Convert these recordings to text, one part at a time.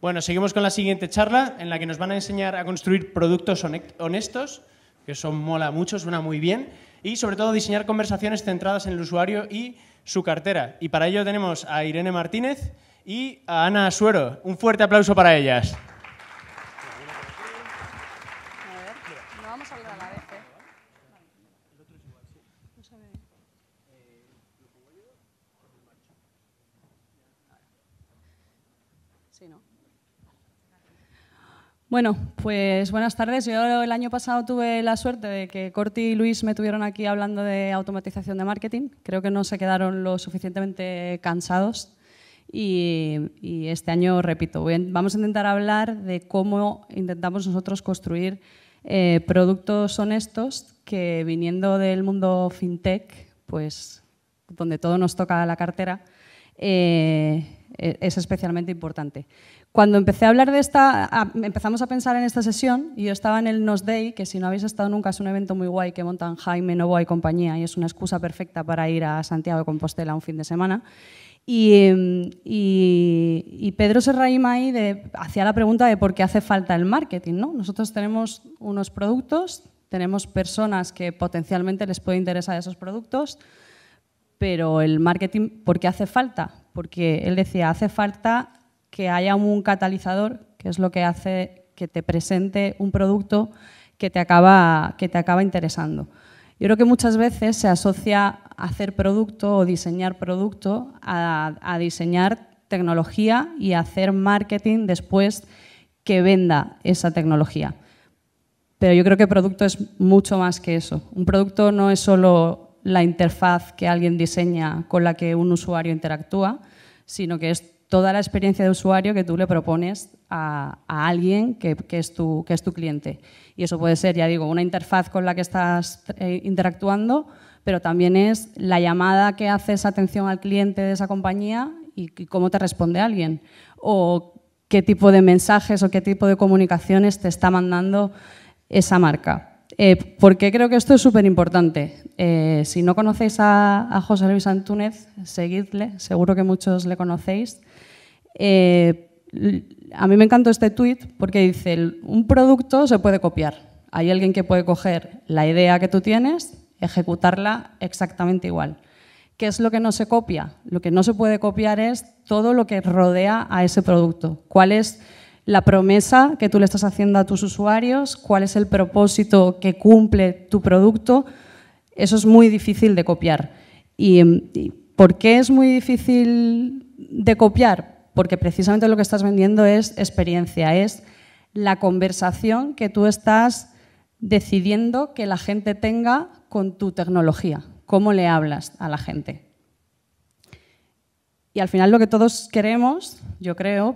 Bueno, seguimos con la siguiente charla en la que nos van a enseñar a construir productos honestos, que son mola mucho, suena muy bien, y sobre todo diseñar conversaciones centradas en el usuario y su cartera. Y para ello tenemos a Irene Martínez y a Ana Asuero. Un fuerte aplauso para ellas. Bueno, pues buenas tardes. Yo el año pasado tuve la suerte de que Corti y Luis me tuvieron aquí hablando de automatización de marketing. Creo que no se quedaron lo suficientemente cansados. Y, este año, repito, vamos a intentar hablar de cómo intentamos nosotros construir eh, productos honestos que viniendo del mundo fintech, pues donde todo nos toca la cartera, eh, e-, es especialmente importante. Cuando empecé a hablar de esta, empezamos a pensar en esta sesión y yo estaba en el Nos Day, que si no habéis estado nunca es un evento muy guay que montan Jaime, Novoa y compañía y es una excusa perfecta para ir a Santiago de Compostela un fin de semana. Y, mm, Pedro Serraima ahí hacía la pregunta de por qué hace falta el marketing. ¿no? Nosotros tenemos unos productos, tenemos personas que potencialmente les puede interesar esos productos, pero el marketing, ¿por qué hace falta? Porque él decía, hace falta que haya un catalizador, que es lo que hace que te presente un producto que te acaba, que te acaba interesando. Yo creo que muchas veces se asocia hacer producto o diseñar producto a, a diseñar tecnología y hacer marketing después que venda esa tecnología. Pero yo creo que producto es mucho más que eso. Un producto no es solo la interfaz que alguien diseña con la que un usuario interactúa, sino que es toda la experiencia de usuario que tú le propones a, alguien que, es tu, que es tu cliente. Y eso puede ser, ya digo, una interfaz con la que estás eh, interactuando, pero también es la llamada que haces atención al cliente de esa compañía y, cómo te responde alguien. O qué tipo de mensajes o qué tipo de comunicaciones te está mandando esa marca. Eh, porque creo que esto es súper importante. Eh, si no conocéis a, José Luis Antúnez, seguidle, seguro que muchos le conocéis. Eh, a mí me encantó este tweet porque dice, un producto se puede copiar. Hay alguien que puede coger la idea que tú tienes, ejecutarla exactamente igual. ¿Qué es lo que no se copia? Lo que no se puede copiar es todo lo que rodea a ese producto. ¿Cuál es la promesa que tú le estás haciendo a tus usuarios? ¿Cuál es el propósito que cumple tu producto? Eso es muy difícil de copiar. ¿Y, y por qué es muy difícil de copiar? porque precisamente lo que estás vendiendo es experiencia, es la conversación que tú estás decidiendo que la gente tenga con tu tecnología, cómo le hablas a la gente. Y al final lo que todos queremos, yo creo,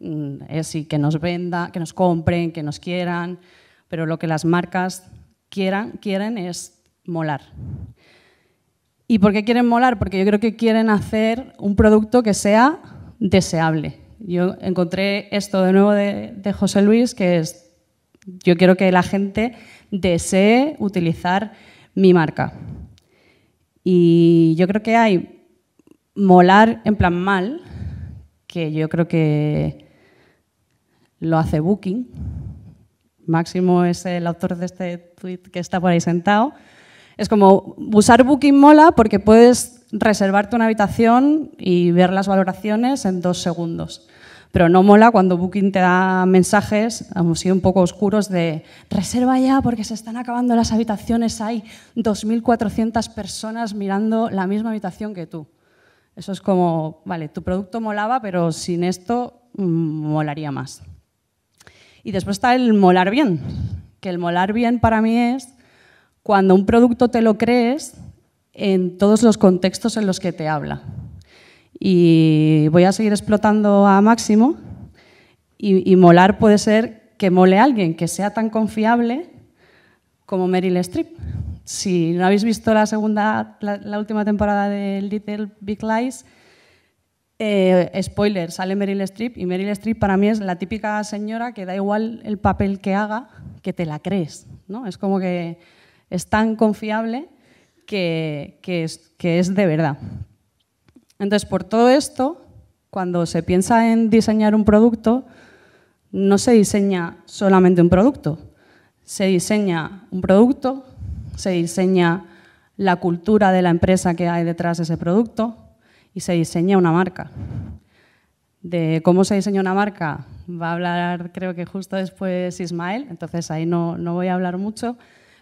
mm, es que nos venda, que nos compren, que nos quieran, pero lo que las marcas quieran, quieren es molar. ¿Y por qué quieren molar? Porque yo creo que quieren hacer un producto que sea deseable. Yo encontré esto de nuevo de, de José Luis, que es, yo quiero que la gente desee utilizar mi marca. Y yo creo que hay molar en plan mal, que yo creo que lo hace Booking. Máximo es el autor de este tweet que está por ahí sentado. Es como usar Booking mola porque puedes reservarte una habitación y ver las valoraciones en dos segundos. Pero no mola cuando Booking te da mensajes, hemos sido un poco oscuros, de reserva ya porque se están acabando las habitaciones, hay 2.400 personas mirando la misma habitación que tú. Eso es como, vale, tu producto molaba, pero sin esto mm, molaría más. Y después está el molar bien, que el molar bien para mí es cuando un producto te lo crees en todos los contextos en los que te habla. Y voy a seguir explotando a máximo y, molar puede ser que mole a alguien que sea tan confiable como Meryl Streep. Si no habéis visto la segunda, la, última temporada de Little Big Lies, eh, spoiler, sale Meryl Streep y Meryl Streep para mí es la típica señora que da igual el papel que haga, que te la crees, ¿no? Es como que es tan confiable que, es, de verdad. Entonces, por todo esto, cuando se piensa en diseñar un producto, no se diseña solamente un producto, se diseña un producto, se diseña la cultura de la empresa que hay detrás de ese producto y se diseña una marca. De cómo se diseña una marca va a hablar creo que justo después Ismael, entonces ahí no voy a hablar mucho,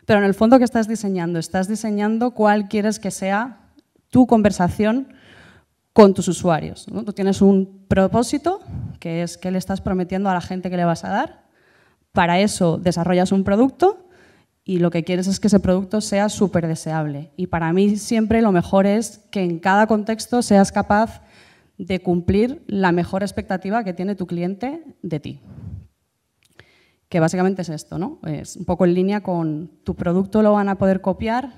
pero en el fondo, ¿qué estás diseñando? Estás diseñando cuál quieres que sea tu conversación con tus usuarios. Tú tienes un propósito, que es qué le estás prometiendo a la gente que le vas a dar. Para eso desarrollas un producto y lo que quieres es que ese producto sea súper deseable. Y para mí siempre lo mejor es que en cada contexto seas capaz de cumplir la mejor expectativa que tiene tu cliente de ti que básicamente es esto, ¿no? Es un poco en línea con tu producto lo van a poder copiar,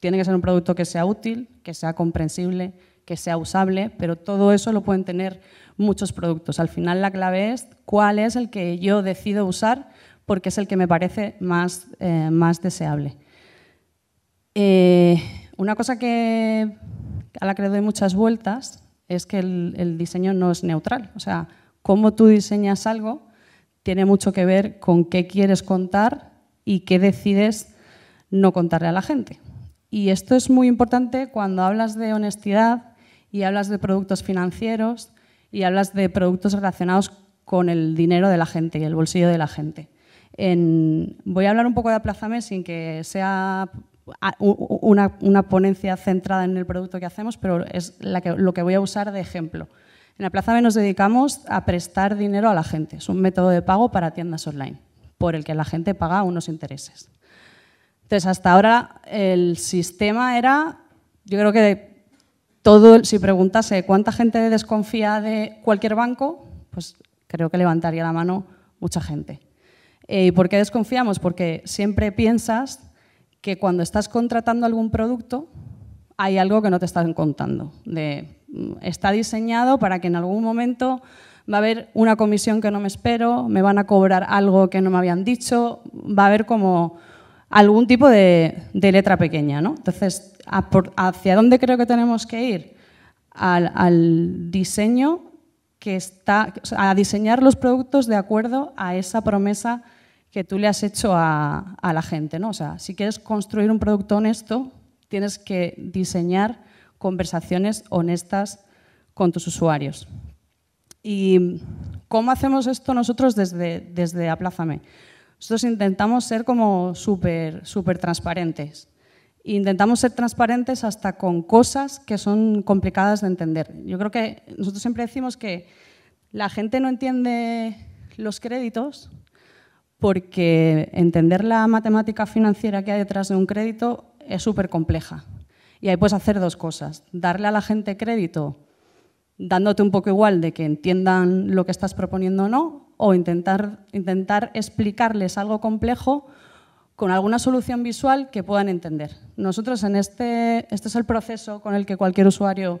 tiene que ser un producto que sea útil, que sea comprensible, que sea usable, pero todo eso lo pueden tener muchos productos. Al final la clave es cuál es el que yo decido usar porque es el que me parece más, eh, más deseable. Eh, una cosa que, a la que le doy muchas vueltas es que el, el diseño no es neutral. O sea, cómo tú diseñas algo tiene mucho que ver con qué quieres contar y qué decides no contarle a la gente. Y esto es muy importante cuando hablas de honestidad y hablas de productos financieros y hablas de productos relacionados con el dinero de la gente y el bolsillo de la gente. voy a hablar un poco de Aplazame sin que sea una, ponencia centrada en el producto que hacemos, pero es lo que voy a usar de ejemplo. En la Plaza B nos dedicamos a prestar dinero a la gente. Es un método de pago para tiendas online, por el que la gente paga unos intereses. Entonces, hasta ahora el sistema era, yo creo que todo, si preguntase cuánta gente desconfía de cualquier banco, pues creo que levantaría la mano mucha gente. Eh, ¿Y por qué desconfiamos? Porque siempre piensas que cuando estás contratando algún producto hay algo que no te están contando, de está diseñado para que en algún momento va a haber una comisión que no me espero, me van a cobrar algo que no me habían dicho, va a haber como algún tipo de, letra pequeña. Entonces, ¿hacia dónde creo que tenemos que ir? Al, diseño que está, a diseñar los productos de acuerdo a esa promesa que tú le has hecho a, la gente. ¿no? O sea, si quieres construir un producto honesto, tienes que diseñar conversaciones honestas con tus usuarios. ¿Y cómo hacemos esto nosotros desde, desde Aplázame? Nosotros intentamos ser como súper super transparentes. Intentamos ser transparentes hasta con cosas que son complicadas de entender. Yo creo que nosotros siempre decimos que la gente no entiende los créditos porque entender la matemática financiera que hay detrás de un crédito es súper compleja. Y ahí puedes hacer dos cosas. Darle a la gente crédito, dándote un poco igual de que entiendan lo que estás proponiendo o no, o intentar, intentar explicarles algo complejo con alguna solución visual que puedan entender. Nosotros en este, este es el proceso con el que cualquier usuario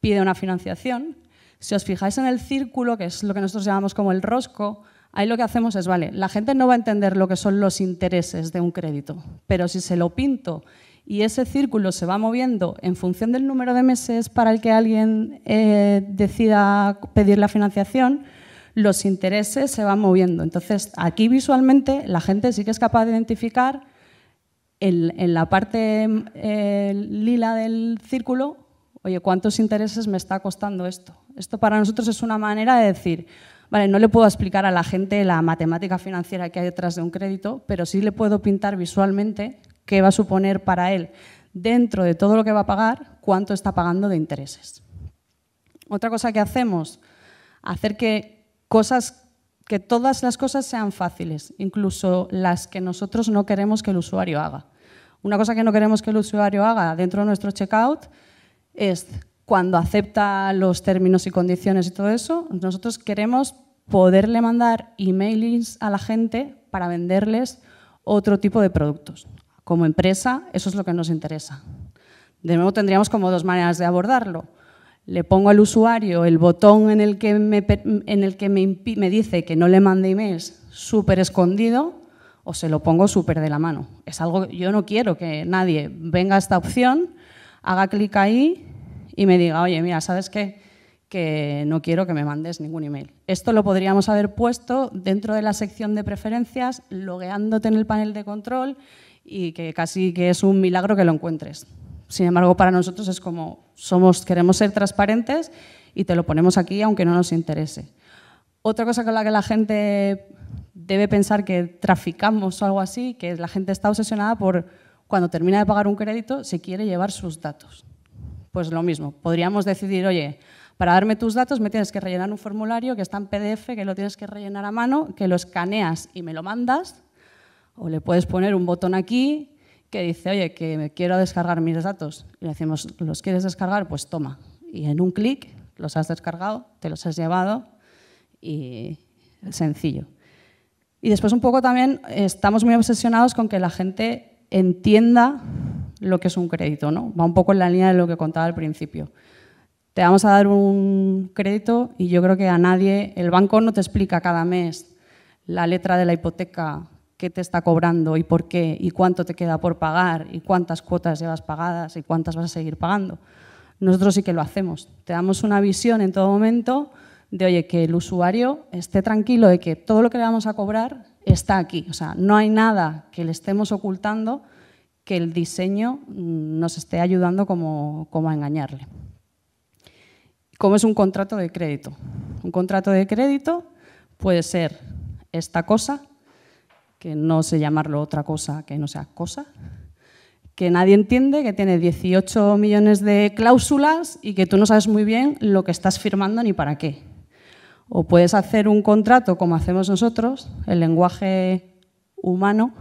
pide una financiación. Si os fijáis en el círculo, que es lo que nosotros llamamos como el rosco, ahí lo que hacemos es, vale, la gente no va a entender lo que son los intereses de un crédito, pero si se lo pinto y ese círculo se va moviendo en función del número de meses para el que alguien eh, decida pedir la financiación, los intereses se van moviendo. Entonces, aquí visualmente la gente sí que es capaz de identificar en, la parte eh, lila del círculo, oye, ¿cuántos intereses me está costando esto? Esto para nosotros es una manera de decir, Vale, no le puedo explicar a la gente la matemática financiera que hay detrás de un crédito, pero sí le puedo pintar visualmente qué va a suponer para él, dentro de todo lo que va a pagar, cuánto está pagando de intereses. Otra cosa que hacemos, hacer que cosas que todas las cosas sean fáciles, incluso las que nosotros no queremos que el usuario haga. Una cosa que no queremos que el usuario haga dentro de nuestro checkout es cuando acepta los términos y condiciones y todo eso, nosotros queremos poderle mandar emailings a la gente para venderles otro tipo de productos como empresa, eso es lo que nos interesa. De nuevo, tendríamos como dos maneras de abordarlo. Le pongo al usuario el botón en el que me, dice que no le mande emails súper escondido o se lo pongo súper de la mano. Es algo que yo no quiero que nadie venga a esta opción, haga clic ahí y me diga, oye, mira, ¿sabes qué? que no quiero que me mandes ningún email. Esto lo podríamos haber puesto dentro de la sección de preferencias, logueándote en el panel de control y que casi que es un milagro que lo encuentres. Sin embargo, para nosotros es como somos, queremos ser transparentes y te lo ponemos aquí aunque no nos interese. Otra cosa con la que la gente debe pensar que traficamos o algo así, que la gente está obsesionada por cuando termina de pagar un crédito se quiere llevar sus datos. Pues lo mismo, podríamos decidir, oye, para darme tus datos me tienes que rellenar un formulario que está en PDF, que lo tienes que rellenar a mano, que lo escaneas y me lo mandas o le puedes poner un botón aquí que dice, oye, que me quiero descargar mis datos. Y le decimos, ¿los quieres descargar? Pues toma. Y en un clic los has descargado, te los has llevado y sencillo. Y después un poco también eh, estamos muy obsesionados con que la gente entienda lo que es un crédito, ¿no? Va un poco en la línea de lo que contaba al principio. Te vamos a dar un crédito y yo creo que a nadie, el banco no te explica cada mes la letra de la hipoteca qué te está cobrando y por qué y cuánto te queda por pagar y cuántas cuotas llevas pagadas y cuántas vas a seguir pagando. Nosotros sí que lo hacemos. Te damos una visión en todo momento de, oye, que el usuario esté tranquilo de que todo lo que le vamos a cobrar está aquí. O sea, no hay nada que le estemos ocultando que el diseño mm, nos esté ayudando como, como a engañarle. ¿Cómo es un contrato de crédito? Un contrato de crédito puede ser esta cosa que no sé llamarlo otra cosa que no sea cosa, que nadie entiende, que tiene 18 millones de cláusulas y que tú no sabes muy bien lo que estás firmando ni para qué. O puedes hacer un contrato como hacemos nosotros, el lenguaje humano,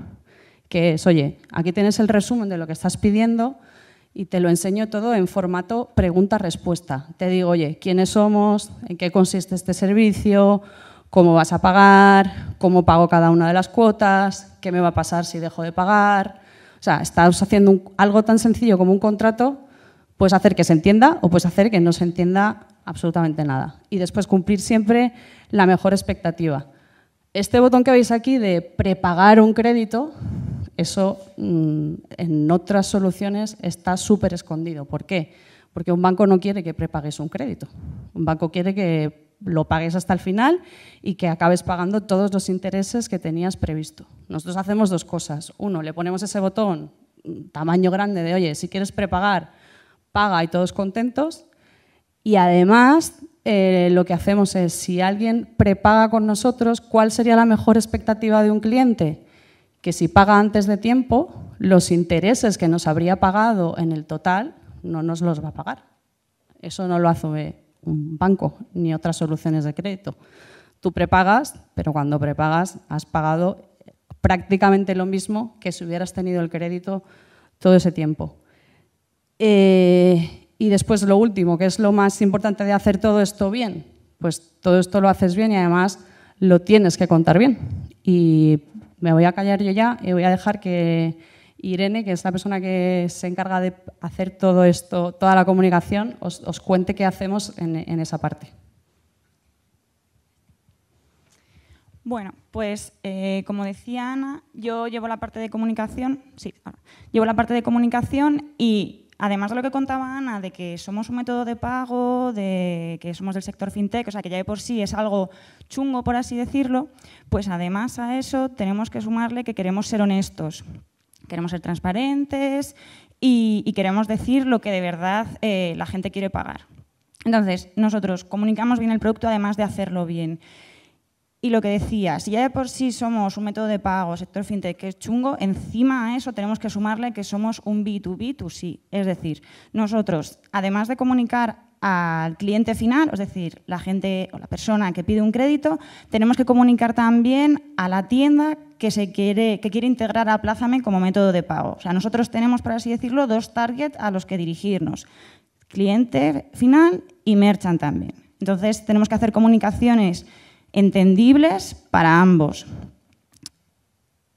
que es, oye, aquí tienes el resumen de lo que estás pidiendo y te lo enseño todo en formato pregunta-respuesta. Te digo, oye, ¿quiénes somos? ¿En qué consiste este servicio? cómo vas a pagar, cómo pago cada una de las cuotas, qué me va a pasar si dejo de pagar. O sea, estás haciendo algo tan sencillo como un contrato, puedes hacer que se entienda o puedes hacer que no se entienda absolutamente nada. Y después cumplir siempre la mejor expectativa. Este botón que veis aquí de prepagar un crédito, eso mm, en otras soluciones está súper escondido. ¿Por qué? Porque un banco no quiere que prepagues un crédito. Un banco quiere que lo pagues hasta el final y que acabes pagando todos los intereses que tenías previsto. Nosotros hacemos dos cosas. Uno, le ponemos ese botón mm, tamaño grande de, oye, si quieres prepagar, paga y todos contentos. Y además, eh, lo que hacemos es, si alguien prepaga con nosotros, ¿cuál sería la mejor expectativa de un cliente? Que si paga antes de tiempo, los intereses que nos habría pagado en el total no nos los va a pagar. Eso no lo hace un banco ni otras soluciones de crédito. Tú prepagas, pero cuando prepagas has pagado prácticamente lo mismo que si hubieras tenido el crédito todo ese tiempo. Eh, y después lo último, que es lo más importante de hacer todo esto bien. Pues todo esto lo haces bien y además lo tienes que contar bien. Y me voy a callar yo ya y voy a dejar que, Irene, que es la persona que se encarga de hacer todo esto, toda la comunicación, os, cuente qué hacemos en, esa parte. Bueno, pues eh, como decía Ana, yo llevo la parte de comunicación, sí, llevo la parte de comunicación y además de lo que contaba Ana, de que somos un método de pago, de que somos del sector fintech, o sea que ya de por sí es algo chungo, por así decirlo, pues además a eso tenemos que sumarle que queremos ser honestos. Queremos ser transparentes y, queremos decir lo que de verdad eh, la gente quiere pagar. Entonces, nosotros comunicamos bien el producto además de hacerlo bien. Y lo que decía, si ya de por sí somos un método de pago, sector fintech, que es chungo, encima a eso tenemos que sumarle que somos un B2B2C. Es decir, nosotros, además de comunicar al cliente final, es decir, la gente o la persona que pide un crédito, tenemos que comunicar también a la tienda que, se quiere, que quiere integrar a Plázame como método de pago. O sea, nosotros tenemos, por así decirlo, dos targets a los que dirigirnos, cliente final y merchant también. Entonces, tenemos que hacer comunicaciones entendibles para ambos.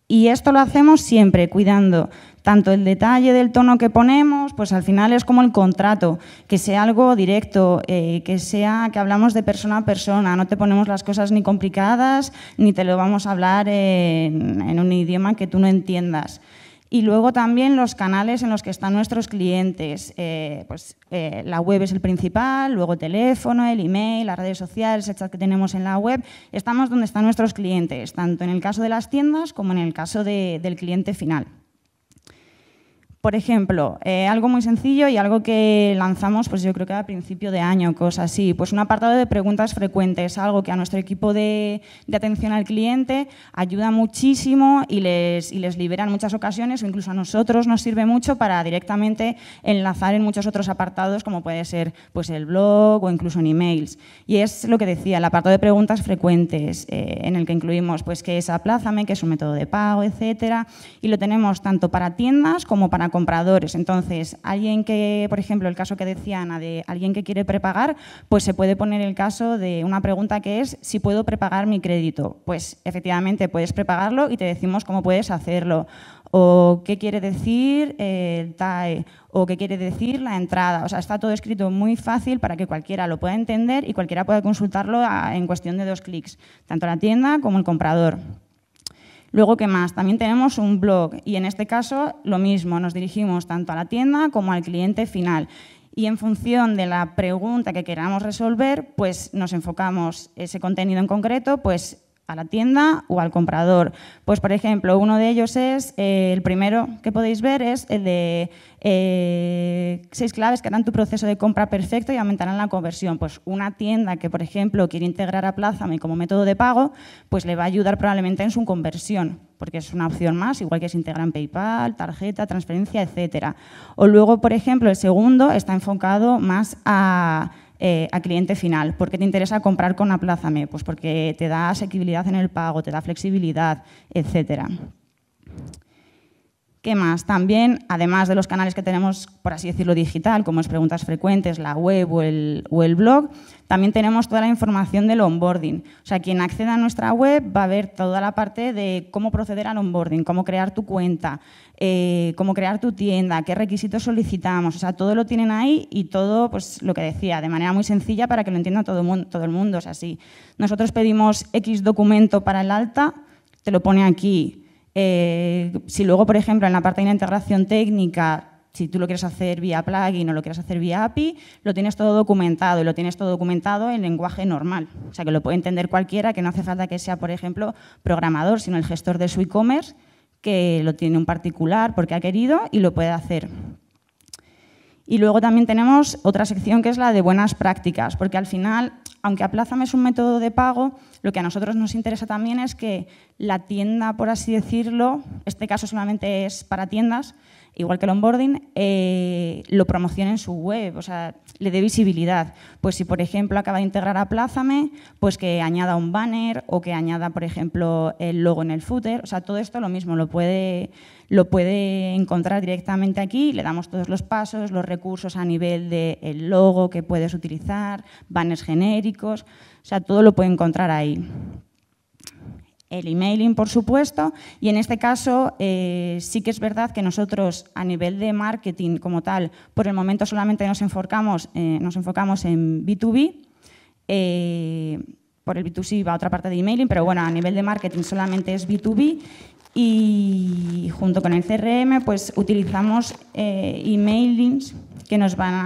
Y esto lo hacemos siempre cuidando tanto el detalle del tono que ponemos, pues al final es como el contrato, que sea algo directo, eh, que sea que hablamos de persona a persona, no te ponemos las cosas ni complicadas, ni te lo vamos a hablar en, un idioma que tú no entiendas. Y luego también los canales en los que están nuestros clientes. Eh, pues, eh, la web es el principal, luego el teléfono, el email, las redes sociales, el chat que tenemos en la web. Estamos donde están nuestros clientes, tanto en el caso de las tiendas como en el caso del cliente final. Por ejemplo, eh, algo muy sencillo y algo que lanzamos, pues yo creo que a principio de año, cosas así, pues un apartado de preguntas frecuentes, algo que a nuestro equipo de, atención al cliente ayuda muchísimo y les, les libera en muchas ocasiones, o incluso a nosotros nos sirve mucho para directamente enlazar en muchos otros apartados, como puede ser pues el blog o incluso en emails. Y es lo que decía, el apartado de preguntas frecuentes, eh, en el que incluimos pues qué es Aplázame, qué es un método de pago, etcétera, y lo tenemos tanto para tiendas como para compradores. Entonces, alguien que, por ejemplo, el caso que decía Ana de alguien que quiere prepagar, pues se puede poner el caso de una pregunta que es si puedo prepagar mi crédito. Pues efectivamente puedes prepagarlo y te decimos cómo puedes hacerlo o qué quiere decir el TAE, o qué quiere decir la entrada. O sea, está todo escrito muy fácil para que cualquiera lo pueda entender y cualquiera pueda consultarlo en cuestión de dos clics, tanto la tienda como el comprador. Luego, ¿qué más? También tenemos un blog y en este caso lo mismo, nos dirigimos tanto a la tienda como al cliente final. Y en función de la pregunta que queramos resolver, pues nos enfocamos ese contenido en concreto, pues a la tienda o al comprador. Pues, por ejemplo, uno de ellos es, eh, el primero que podéis ver es el de eh, seis claves que harán tu proceso de compra perfecto y aumentarán la conversión. Pues una tienda que, por ejemplo, quiere integrar a Plázame como método de pago, pues le va a ayudar probablemente en su conversión, porque es una opción más, igual que se integran PayPal, tarjeta, transferencia, etcétera. O luego, por ejemplo, el segundo está enfocado más a eh, a cliente final. ¿Por qué te interesa comprar con Aplázame? Pues porque te da asequibilidad en el pago, te da flexibilidad, etcétera. También, además de los canales que tenemos, por así decirlo, digital, como es preguntas frecuentes, la web o el, blog, también tenemos toda la información del onboarding. O sea, quien acceda a nuestra web va a ver toda la parte de cómo proceder al onboarding, cómo crear tu cuenta, eh, cómo crear tu tienda, qué requisitos solicitamos. O sea, todo lo tienen ahí y todo, pues lo que decía, de manera muy sencilla para que lo entienda todo, todo el mundo. O sea, nosotros pedimos X documento para el alta, te lo pone aquí eh, si luego, por ejemplo, en la parte de la integración técnica si tú lo quieres hacer vía plugin o lo quieres hacer vía API, lo tienes todo documentado y lo tienes todo documentado en lenguaje normal. O sea, que lo puede entender cualquiera, que no hace falta que sea, por ejemplo, programador, sino el gestor de su e-commerce, que lo tiene un particular porque ha querido y lo puede hacer. Y luego también tenemos otra sección que es la de buenas prácticas, porque al final aunque Aplázame es un método de pago, lo que a nosotros nos interesa también es que la tienda, por así decirlo, este caso solamente es para tiendas, igual que el onboarding, eh, lo promocione en su web, o sea, le dé visibilidad. Pues si, por ejemplo, acaba de integrar a Plázame, pues que añada un banner o que añada, por ejemplo, el logo en el footer, o sea, todo esto lo mismo, lo puede, lo puede encontrar directamente aquí, le damos todos los pasos, los recursos a nivel del logo que puedes utilizar, banners genéricos, o sea, todo lo puede encontrar ahí el emailing, por supuesto, y en este caso eh, sí que es verdad que nosotros a nivel de marketing como tal, por el momento solamente nos enfocamos, eh, nos enfocamos en B2B, eh, por el B2C va otra parte de emailing, pero bueno, a nivel de marketing solamente es B2B y junto con el CRM pues utilizamos eh, emailings que nos van a,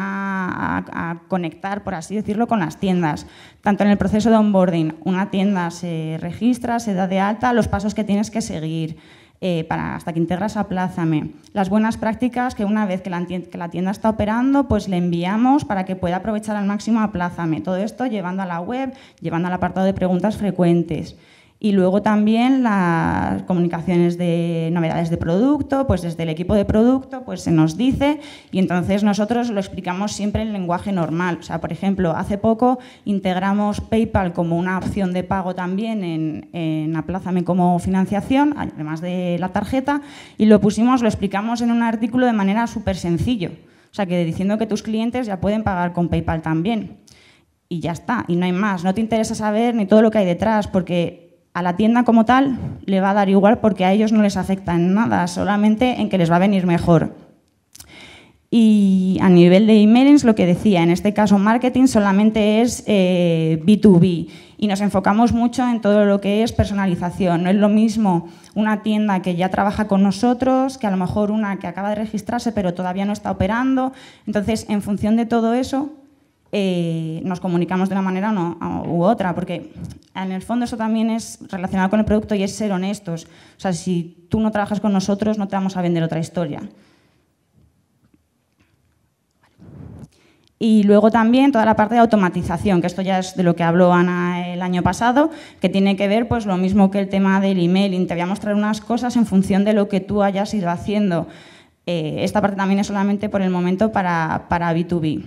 conectar, por así decirlo, con las tiendas. Tanto en el proceso de onboarding, una tienda se registra, se da de alta, los pasos que tienes que seguir eh, para, hasta que integras a Plázame. Las buenas prácticas que una vez que la, tienda está operando, pues le enviamos para que pueda aprovechar al máximo a Plázame. Todo esto llevando a la web, llevando al apartado de preguntas frecuentes. Y luego también las comunicaciones de novedades de producto, pues desde el equipo de producto pues se nos dice y entonces nosotros lo explicamos siempre en lenguaje normal. O sea, por ejemplo, hace poco integramos PayPal como una opción de pago también en, en Aplázame como financiación, además de la tarjeta, y lo pusimos, lo explicamos en un artículo de manera súper sencillo. O sea, que diciendo que tus clientes ya pueden pagar con PayPal también. Y ya está, y no hay más. No te interesa saber ni todo lo que hay detrás, porque a la tienda como tal le va a dar igual porque a ellos no les afecta en nada, solamente en que les va a venir mejor. Y a nivel de emails lo que decía, en este caso marketing solamente es B2B eh, y nos enfocamos mucho en todo lo que es personalización. No es lo mismo una tienda que ya trabaja con nosotros que a lo mejor una que acaba de registrarse pero todavía no está operando. Entonces, en función de todo eso, eh, nos comunicamos de una manera u otra, porque en el fondo eso también es relacionado con el producto y es ser honestos. O sea, si tú no trabajas con nosotros, no te vamos a vender otra historia. Y luego también toda la parte de automatización, que esto ya es de lo que habló Ana el año pasado, que tiene que ver pues lo mismo que el tema del emailing. Te voy a mostrar unas cosas en función de lo que tú hayas ido haciendo. Eh, esta parte también es solamente por el momento para, para B2B.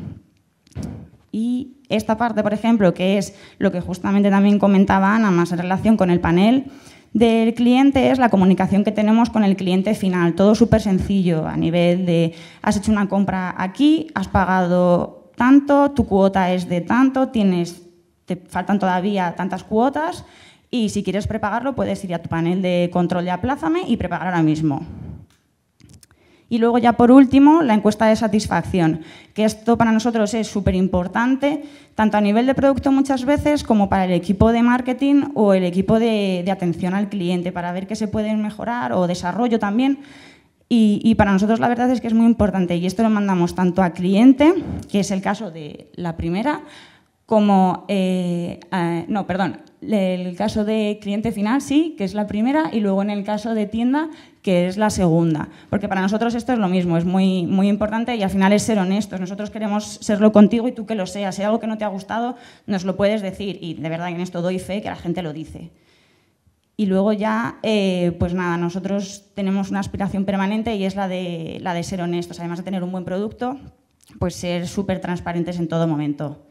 Y esta parte, por ejemplo, que es lo que justamente también comentaba Ana, más en relación con el panel del cliente, es la comunicación que tenemos con el cliente final. Todo súper sencillo, a nivel de has hecho una compra aquí, has pagado tanto, tu cuota es de tanto, tienes, te faltan todavía tantas cuotas y si quieres prepagarlo puedes ir a tu panel de control de aplázame y prepagar ahora mismo. Y luego ya por último, la encuesta de satisfacción, que esto para nosotros es súper importante, tanto a nivel de producto muchas veces como para el equipo de marketing o el equipo de, atención al cliente, para ver qué se puede mejorar o desarrollo también. Y, para nosotros la verdad es que es muy importante y esto lo mandamos tanto a cliente, que es el caso de la primera, como, eh, no, perdón, el caso de cliente final, sí, que es la primera, y luego en el caso de tienda, que es la segunda. Porque para nosotros esto es lo mismo, es muy, muy importante y al final es ser honestos. Nosotros queremos serlo contigo y tú que lo seas. Si algo que no te ha gustado, nos lo puedes decir. Y de verdad en esto doy fe que la gente lo dice. Y luego ya, eh, pues nada, nosotros tenemos una aspiración permanente y es la de, la de ser honestos. Además de tener un buen producto, pues ser súper transparentes en todo momento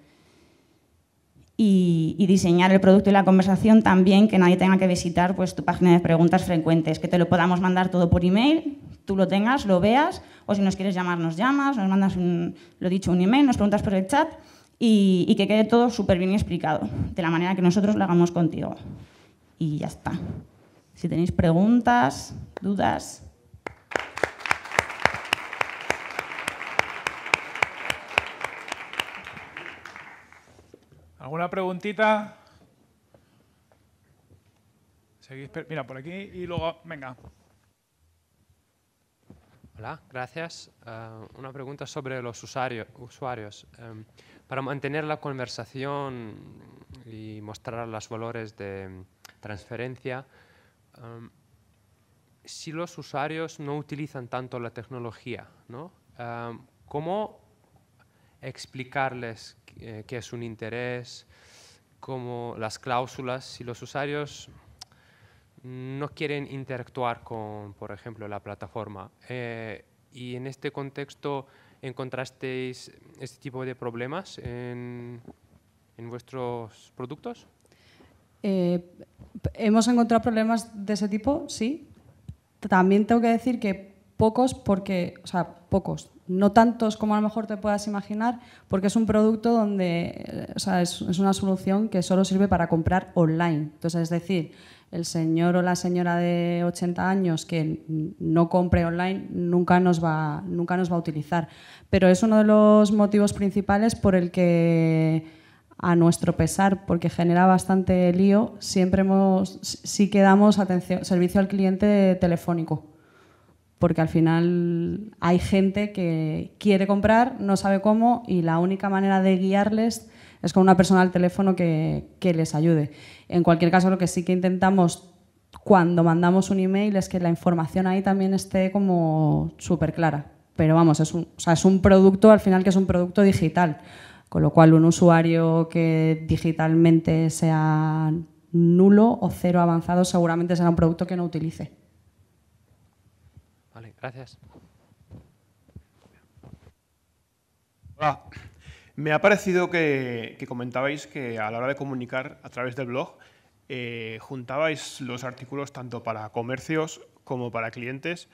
y, diseñar el producto y la conversación también que nadie tenga que visitar pues, tu página de preguntas frecuentes, que te lo podamos mandar todo por email, tú lo tengas, lo veas, o si nos quieres llamar, nos llamas, nos mandas, lo dicho, un email, nos preguntas por el chat y, y que quede todo súper bien explicado, de la manera que nosotros lo hagamos contigo. Y ya está. Si tenéis preguntas, dudas. Una preguntita? mira, por aquí y luego, venga. Hola, gracias. Eh, una pregunta sobre los usuarios. Em, para mantener la conversación y mostrar los valores de transferencia, em, si los usuarios no utilizan tanto la tecnología, ¿no? Em, ¿cómo explicarles eh, que es un interés, cómo las cláusulas, si los usuarios no quieren interactuar con, por ejemplo, la plataforma. Eh, y en este contexto, ¿encontrasteis este tipo de problemas en, vuestros productos? Eh, hemos encontrado problemas de ese tipo, sí. También tengo que decir que pocos porque, o sea, pocos, no tantos como a lo mejor te puedas imaginar, porque es un producto donde, o sea, es, una solución que solo sirve para comprar online. Entonces, es decir, el señor o la señora de 80 años que no compre online nunca nos va, nunca nos va a utilizar. Pero es uno de los motivos principales por el que a nuestro pesar, porque genera bastante lío, siempre hemos, sí que damos atención, servicio al cliente telefónico porque al final hay gente que quiere comprar, no sabe cómo y la única manera de guiarles es con una persona al teléfono que, les ayude. En cualquier caso, lo que sí que intentamos cuando mandamos un email es que la información ahí también esté como súper clara. Pero vamos, es es un producto al final que es un producto digital, con lo cual un usuario que digitalmente sea nulo o cero avanzado seguramente será un producto que no utilice gracias. Hola. Me ha parecido que, comentabais que a la hora de comunicar a través del blog eh, juntabais los artículos tanto para comercios como para clientes.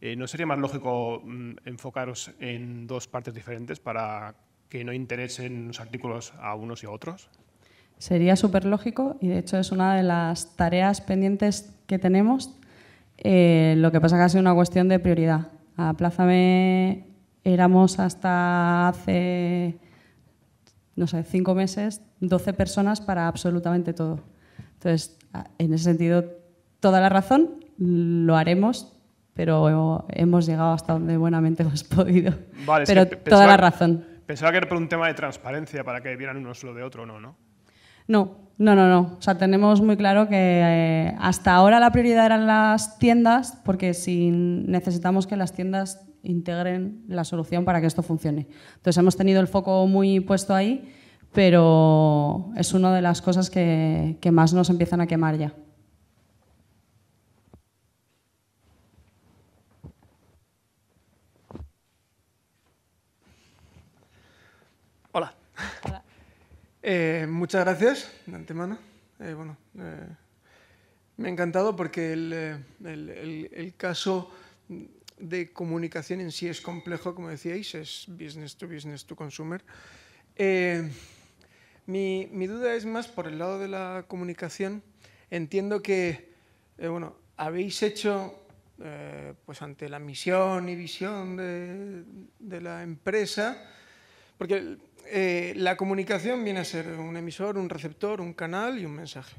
Eh, ¿No sería más lógico mm, enfocaros en dos partes diferentes para que no interesen los artículos a unos y a otros? Sería súper lógico y de hecho es una de las tareas pendientes que tenemos eh, lo que pasa es que ha sido una cuestión de prioridad. A éramos hasta hace, no sé, cinco meses, 12 personas para absolutamente todo. Entonces, en ese sentido, toda la razón, lo haremos, pero hemos llegado hasta donde buenamente hemos podido. Vale, pero toda la razón. Pensaba que era por un tema de transparencia, para que vieran uno lo de otro, o ¿no? ¿no? No, no, no, no. O sea, tenemos muy claro que eh, hasta ahora la prioridad eran las tiendas, porque si necesitamos que las tiendas integren la solución para que esto funcione. Entonces hemos tenido el foco muy puesto ahí, pero es una de las cosas que más nos empiezan a quemar ya. Eh, muchas gracias, de antemano. Eh, eh, me ha encantado porque el, caso de comunicación en sí es complejo, como decíais, es business to business to consumer. Mi, duda es más por el lado de la comunicación. Entiendo que, bueno, habéis hecho, pues ante la misión y visión de, de la empresa, porque eh, la comunicación viene a ser un emisor, un receptor, un canal y un mensaje.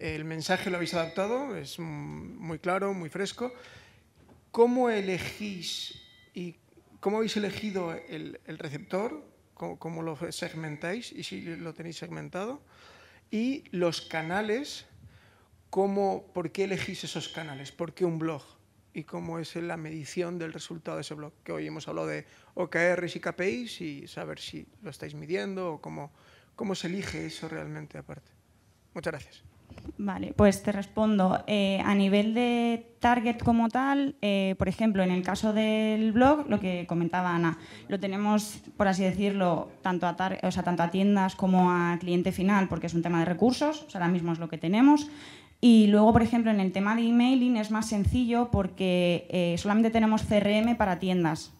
El mensaje lo habéis adaptado, es muy claro, muy fresco. ¿Cómo elegís y cómo habéis elegido el, receptor? ¿Cómo, lo segmentáis y si lo tenéis segmentado? Y los canales, ¿por qué elegís esos canales? ¿Por qué un blog? y cómo es la medición del resultado de ese blog. Que hoy hemos hablado de OKRs y KPIs y saber si lo estáis midiendo o cómo, cómo se elige eso realmente aparte. Muchas gracias. Vale, pues te respondo. Eh, a nivel de target como tal, eh, por ejemplo, en el caso del blog, lo que comentaba Ana, lo tenemos, por así decirlo, tanto a, o sea, tanto a tiendas como a cliente final, porque es un tema de recursos, ahora mismo es lo que tenemos. Y luego, por ejemplo, en el tema de emailing es más sencillo porque eh, solamente tenemos CRM para tiendas.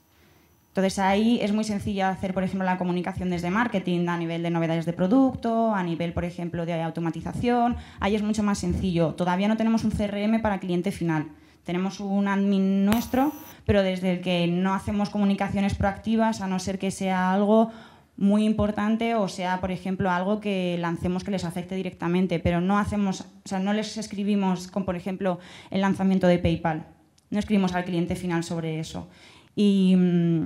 Entonces ahí es muy sencillo hacer, por ejemplo, la comunicación desde marketing a nivel de novedades de producto, a nivel, por ejemplo, de automatización. Ahí es mucho más sencillo. Todavía no tenemos un CRM para cliente final. Tenemos un admin nuestro, pero desde el que no hacemos comunicaciones proactivas, a no ser que sea algo muy importante o sea, por ejemplo, algo que lancemos que les afecte directamente, pero no hacemos, o sea, no les escribimos con, por ejemplo, el lanzamiento de PayPal. No escribimos al cliente final sobre eso. Y mm,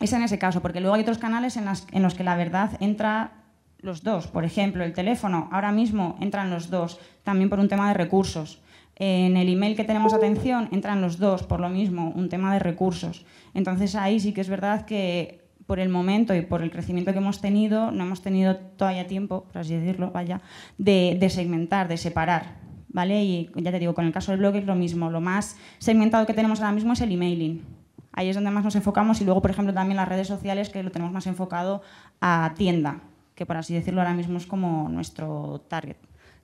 es en ese caso, porque luego hay otros canales en, en los que la verdad entra los dos. Por ejemplo, el teléfono, ahora mismo entran los dos, también por un tema de recursos. En el email que tenemos atención entran los dos, por lo mismo, un tema de recursos. Entonces ahí sí que es verdad que por el momento y por el crecimiento que hemos tenido, no hemos tenido todavía tiempo, por así decirlo, vaya, de, segmentar, de separar. ¿Vale? Y ya te digo, con el caso del blog es lo mismo. Lo más segmentado que tenemos ahora mismo es el emailing. Ahí es donde más nos enfocamos y luego, por ejemplo, también las redes sociales, que lo tenemos más enfocado a tienda, que por así decirlo ahora mismo es como nuestro target.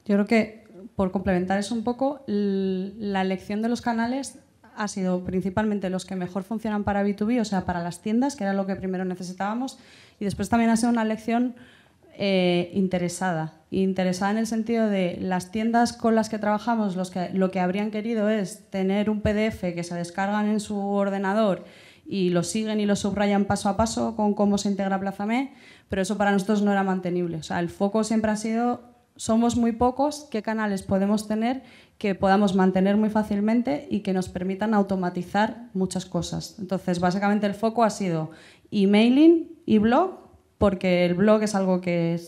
Yo creo que, por complementar eso un poco, la elección de los canales ha sido principalmente los que mejor funcionan para B2B, o sea, para las tiendas, que era lo que primero necesitábamos, y después también ha sido una lección eh, interesada. Interesada en el sentido de las tiendas con las que trabajamos, los que, lo que habrían querido es tener un PDF que se descargan en su ordenador y lo siguen y lo subrayan paso a paso con cómo se integra Plazame, pero eso para nosotros no era mantenible. O sea, el foco siempre ha sido somos muy pocos, qué canales podemos tener que podamos mantener muy fácilmente y que nos permitan automatizar muchas cosas. Entonces, básicamente el foco ha sido emailing y blog, porque el blog es algo que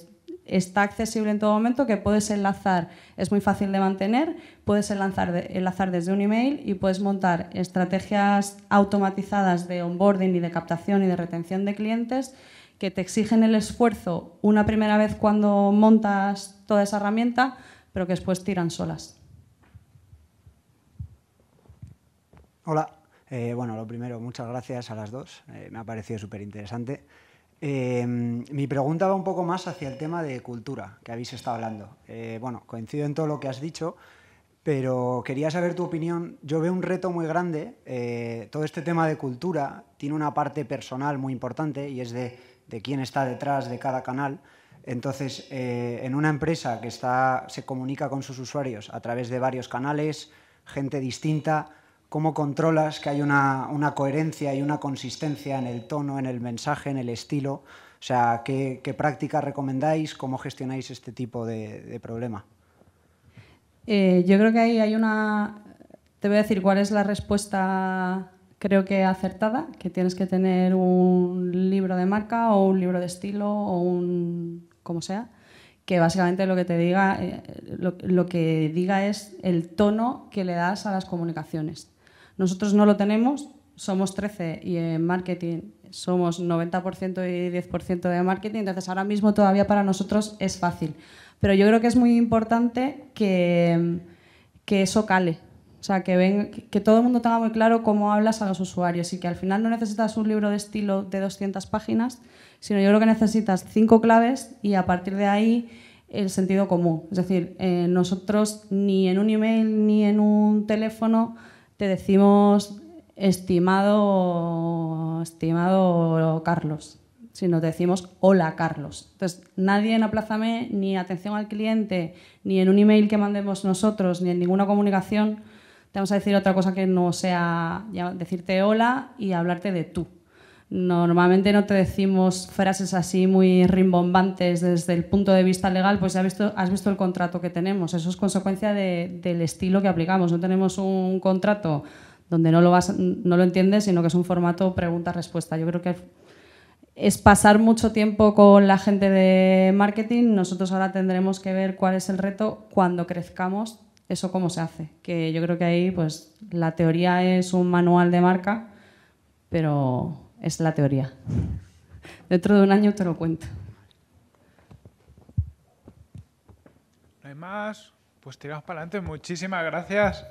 está accesible en todo momento, que puedes enlazar, es muy fácil de mantener, puedes enlazar desde un email y puedes montar estrategias automatizadas de onboarding y de captación y de retención de clientes que te exigen el esfuerzo una primera vez cuando montas toda esa herramienta, pero que después tiran solas. Hola, eh, bueno, lo primero, muchas gracias a las dos, eh, me ha parecido súper interesante. Eh, mi pregunta va un poco más hacia el tema de cultura que habéis estado hablando. bueno, coincido en todo lo que has dicho, pero quería saber tu opinión. Yo veo un reto muy grande. todo este tema de cultura tiene una parte personal muy importante y es de de quién está detrás de cada canal. Entonces, eh, en una empresa que está, se comunica con sus usuarios a través de varios canales, gente distinta, ¿cómo controlas que hay una, coherencia y una consistencia en el tono, en el mensaje, en el estilo? O sea, ¿qué, qué prácticas recomendáis? ¿Cómo gestionáis este tipo de, problema? Eh, yo creo que ahí hay una... Te voy a decir cuál es la respuesta creo que acertada, que tienes que tener un libro de marca o un libro de estilo o un como sea, que básicamente lo que te diga, eh, lo, lo, que diga es el tono que le das a las comunicaciones. Nosotros no lo tenemos, somos 13 y en marketing somos 90% y 10% de marketing, entonces ahora mismo todavía para nosotros es fácil. Pero yo creo que es muy importante que, que eso cale, o sea, que, ven, que todo el mundo tenga muy claro cómo hablas a los usuarios y que al final no necesitas un libro de estilo de 200 páginas, sino yo creo que necesitas cinco claves y a partir de ahí el sentido común. Es decir, eh, nosotros ni en un email ni en un teléfono te decimos estimado, estimado Carlos, sino te decimos hola Carlos. Entonces, nadie en Aplázame, ni atención al cliente, ni en un email que mandemos nosotros, ni en ninguna comunicación te vamos a decir otra cosa que no sea decirte hola y hablarte de tú. Normalmente no te decimos frases así muy rimbombantes desde el punto de vista legal, pues ya has visto, el contrato que tenemos. Eso es consecuencia del estilo que aplicamos. No tenemos un contrato donde no lo, no lo entiendes, sino que es un formato pregunta-respuesta. Yo creo que es pasar mucho tiempo con la gente de marketing. Nosotros ahora tendremos que ver cuál es el reto cuando crezcamos ¿Eso cómo se hace? Que yo creo que ahí, pues, la teoría es un manual de marca, pero es la teoría. Dentro de un año te lo cuento. No hay más. Pues tiramos para adelante. Muchísimas gracias.